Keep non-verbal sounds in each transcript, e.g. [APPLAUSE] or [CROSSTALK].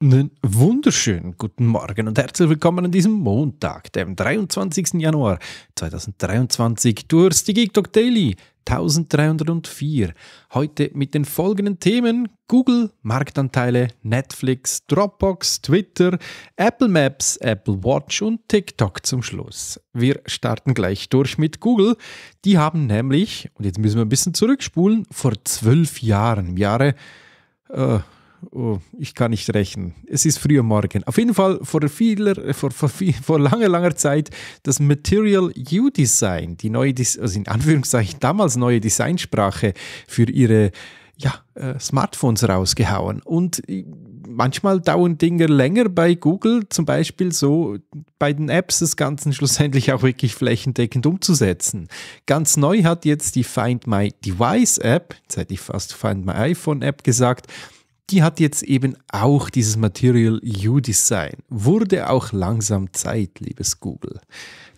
einen wunderschönen guten Morgen und herzlich willkommen an diesem Montag, dem 23. Januar 2023, durch die Geek Talk Daily 1304. Heute mit den folgenden Themen: Google, Marktanteile, Netflix, Dropbox, Twitter, Apple Maps, Apple Watch und TikTok zum Schluss. Wir starten gleich durch mit Google. Die haben nämlich, und jetzt müssen wir ein bisschen zurückspulen, vor zwölf Jahren, im Jahre. Äh, Oh, ich kann nicht rechnen. Es ist früher Morgen. Auf jeden Fall vor, vieler, vor, vor, vor langer, langer Zeit das Material U-Design, die neue, also in Anführungszeichen damals neue Designsprache für ihre ja, äh, Smartphones rausgehauen. Und äh, manchmal dauern Dinge länger bei Google, zum Beispiel so bei den Apps das Ganze [LAUGHS] schlussendlich auch wirklich flächendeckend umzusetzen. Ganz neu hat jetzt die Find My Device App, jetzt hätte ich fast Find My iPhone App gesagt, die hat jetzt eben auch dieses Material U-Design. Wurde auch langsam Zeit, liebes Google.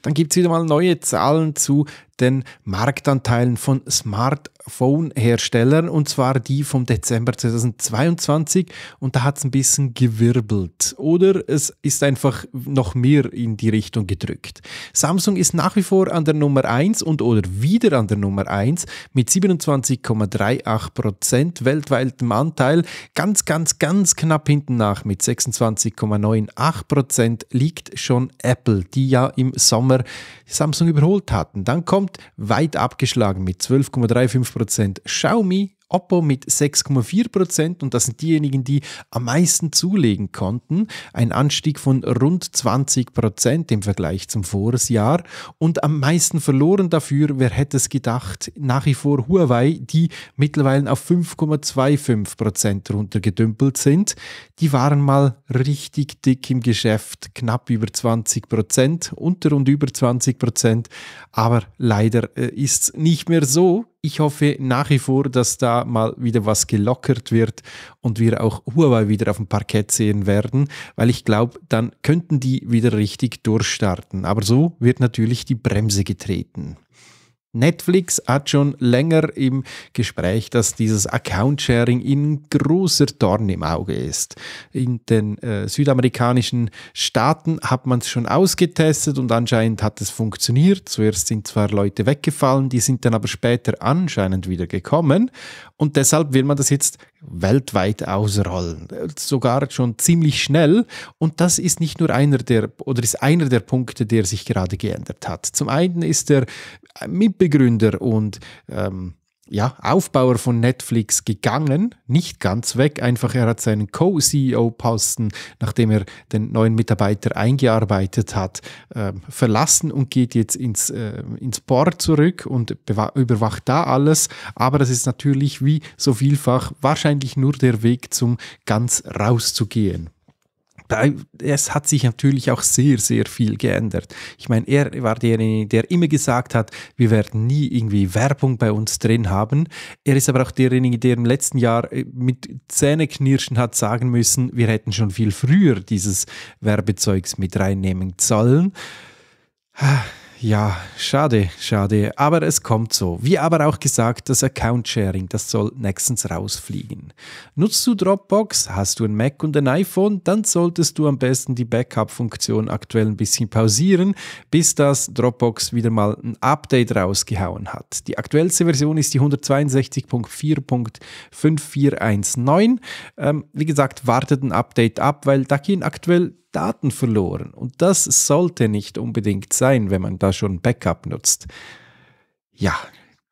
Dann gibt es wieder mal neue Zahlen zu den Marktanteilen von Smart phone herstellern und zwar die vom Dezember 2022 und da hat es ein bisschen gewirbelt oder es ist einfach noch mehr in die Richtung gedrückt. Samsung ist nach wie vor an der Nummer 1 und oder wieder an der Nummer 1 mit 27,38% weltweitem Anteil, ganz, ganz, ganz knapp hinten nach mit 26,98% liegt schon Apple, die ja im Sommer Samsung überholt hatten. Dann kommt weit abgeschlagen mit 12,35% 5%, Xiaomi, Oppo mit 6,4% und das sind diejenigen, die am meisten zulegen konnten. Ein Anstieg von rund 20% im Vergleich zum Vorjahr und am meisten verloren dafür, wer hätte es gedacht, nach wie vor Huawei, die mittlerweile auf 5,25% runtergedümpelt sind. Die waren mal richtig dick im Geschäft, knapp über 20%, unter und über 20%, aber leider äh, ist es nicht mehr so ich hoffe nach wie vor, dass da mal wieder was gelockert wird und wir auch Huawei wieder auf dem Parkett sehen werden, weil ich glaube, dann könnten die wieder richtig durchstarten. Aber so wird natürlich die Bremse getreten. Netflix hat schon länger im Gespräch, dass dieses Account-Sharing ihnen großer Dorn im Auge ist. In den äh, südamerikanischen Staaten hat man es schon ausgetestet und anscheinend hat es funktioniert. Zuerst sind zwar Leute weggefallen, die sind dann aber später anscheinend wieder gekommen und deshalb will man das jetzt weltweit ausrollen. Sogar schon ziemlich schnell. Und das ist nicht nur einer der, oder ist einer der Punkte, der sich gerade geändert hat. Zum einen ist der Mitbegründer und ähm, ja, Aufbauer von Netflix gegangen, nicht ganz weg, einfach er hat seinen Co-CEO-Posten, nachdem er den neuen Mitarbeiter eingearbeitet hat, äh, verlassen und geht jetzt ins, äh, ins Board zurück und überwacht da alles. Aber das ist natürlich wie so vielfach wahrscheinlich nur der Weg, zum ganz rauszugehen es hat sich natürlich auch sehr, sehr viel geändert. Ich meine, er war derjenige, der immer gesagt hat, wir werden nie irgendwie Werbung bei uns drin haben. Er ist aber auch derjenige, der im letzten Jahr äh, mit Zähneknirschen hat sagen müssen, wir hätten schon viel früher dieses Werbezeugs mit reinnehmen sollen. Ah ja, schade, schade. Aber es kommt so. Wie aber auch gesagt, das Account-Sharing, das soll nächstens rausfliegen. Nutzt du Dropbox, hast du ein Mac und ein iPhone, dann solltest du am besten die Backup-Funktion aktuell ein bisschen pausieren, bis das Dropbox wieder mal ein Update rausgehauen hat. Die aktuellste Version ist die 162.4.5419. Ähm, wie gesagt, wartet ein Update ab, weil da gehen aktuell Daten verloren. Und das sollte nicht unbedingt sein, wenn man da schon Backup nutzt. Ja,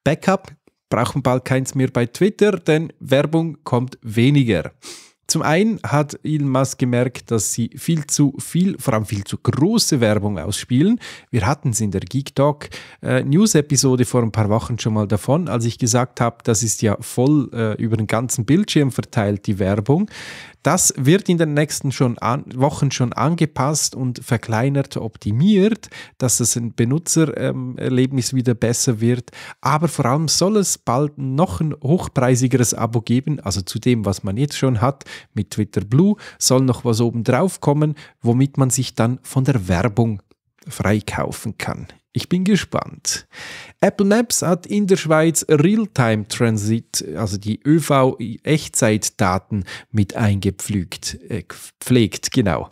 Backup brauchen bald keins mehr bei Twitter, denn Werbung kommt weniger. Zum einen hat Elon Musk gemerkt, dass sie viel zu viel, vor allem viel zu große Werbung ausspielen. Wir hatten es in der Geek Talk äh, News Episode vor ein paar Wochen schon mal davon, als ich gesagt habe, das ist ja voll äh, über den ganzen Bildschirm verteilt, die Werbung. Das wird in den nächsten schon an, Wochen schon angepasst und verkleinert, optimiert, dass das ein Benutzererlebnis wieder besser wird. Aber vor allem soll es bald noch ein hochpreisigeres Abo geben, also zu dem, was man jetzt schon hat mit Twitter Blue, soll noch was oben drauf kommen, womit man sich dann von der Werbung freikaufen kann. Ich bin gespannt. Apple Maps hat in der Schweiz Realtime Transit, also die ÖV-Echtzeitdaten mit eingepflegt, äh, gepflegt, genau.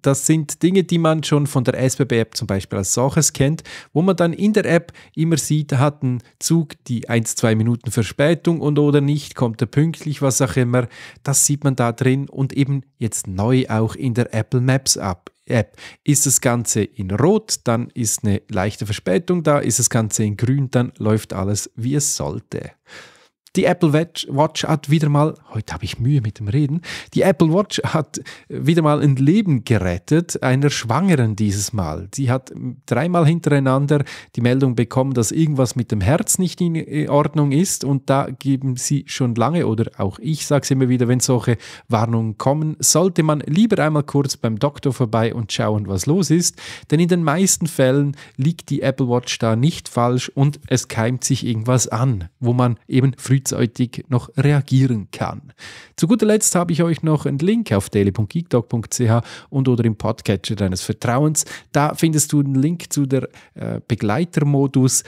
Das sind Dinge, die man schon von der SBB-App zum Beispiel als solches kennt, wo man dann in der App immer sieht, hat ein Zug die 1-2 Minuten Verspätung und oder nicht, kommt er pünktlich, was auch immer. Das sieht man da drin und eben jetzt neu auch in der Apple Maps App. App. Ist das Ganze in Rot, dann ist eine leichte Verspätung da. Ist das Ganze in Grün, dann läuft alles, wie es sollte. Die Apple Watch hat wieder mal, heute habe ich Mühe mit dem Reden, die Apple Watch hat wieder mal ein Leben gerettet, einer Schwangeren dieses Mal. Sie hat dreimal hintereinander die Meldung bekommen, dass irgendwas mit dem Herz nicht in äh, Ordnung ist und da geben sie schon lange oder auch ich sage es immer wieder, wenn solche Warnungen kommen, sollte man lieber einmal kurz beim Doktor vorbei und schauen, was los ist, denn in den meisten Fällen liegt die Apple Watch da nicht falsch und es keimt sich irgendwas an, wo man eben früh frühzeitig noch reagieren kann. Zu guter Letzt habe ich euch noch einen Link auf daily.geekdog.ch und oder im Podcatcher deines Vertrauens. Da findest du einen Link zu der äh, Begleitermodus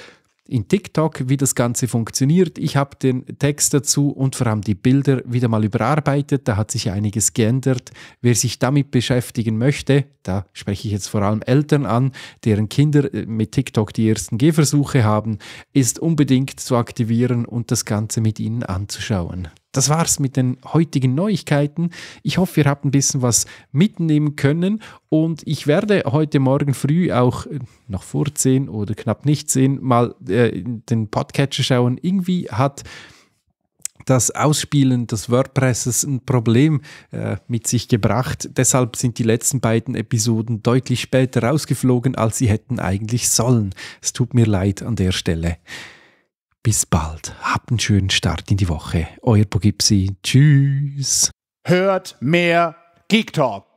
in TikTok, wie das Ganze funktioniert. Ich habe den Text dazu und vor allem die Bilder wieder mal überarbeitet. Da hat sich einiges geändert. Wer sich damit beschäftigen möchte, da spreche ich jetzt vor allem Eltern an, deren Kinder äh, mit TikTok die ersten Gehversuche haben, ist unbedingt zu aktivieren und das Ganze mit ihnen anzuschauen das war's mit den heutigen Neuigkeiten. Ich hoffe, ihr habt ein bisschen was mitnehmen können und ich werde heute Morgen früh auch äh, noch vor 10 oder knapp nicht 10 mal äh, den Podcatcher schauen. Irgendwie hat das Ausspielen des WordPresses ein Problem äh, mit sich gebracht. Deshalb sind die letzten beiden Episoden deutlich später rausgeflogen, als sie hätten eigentlich sollen. Es tut mir leid an der Stelle bis bald. Habt einen schönen Start in die Woche. Euer Bogipsi. Tschüss. Hört mehr Geek Talk.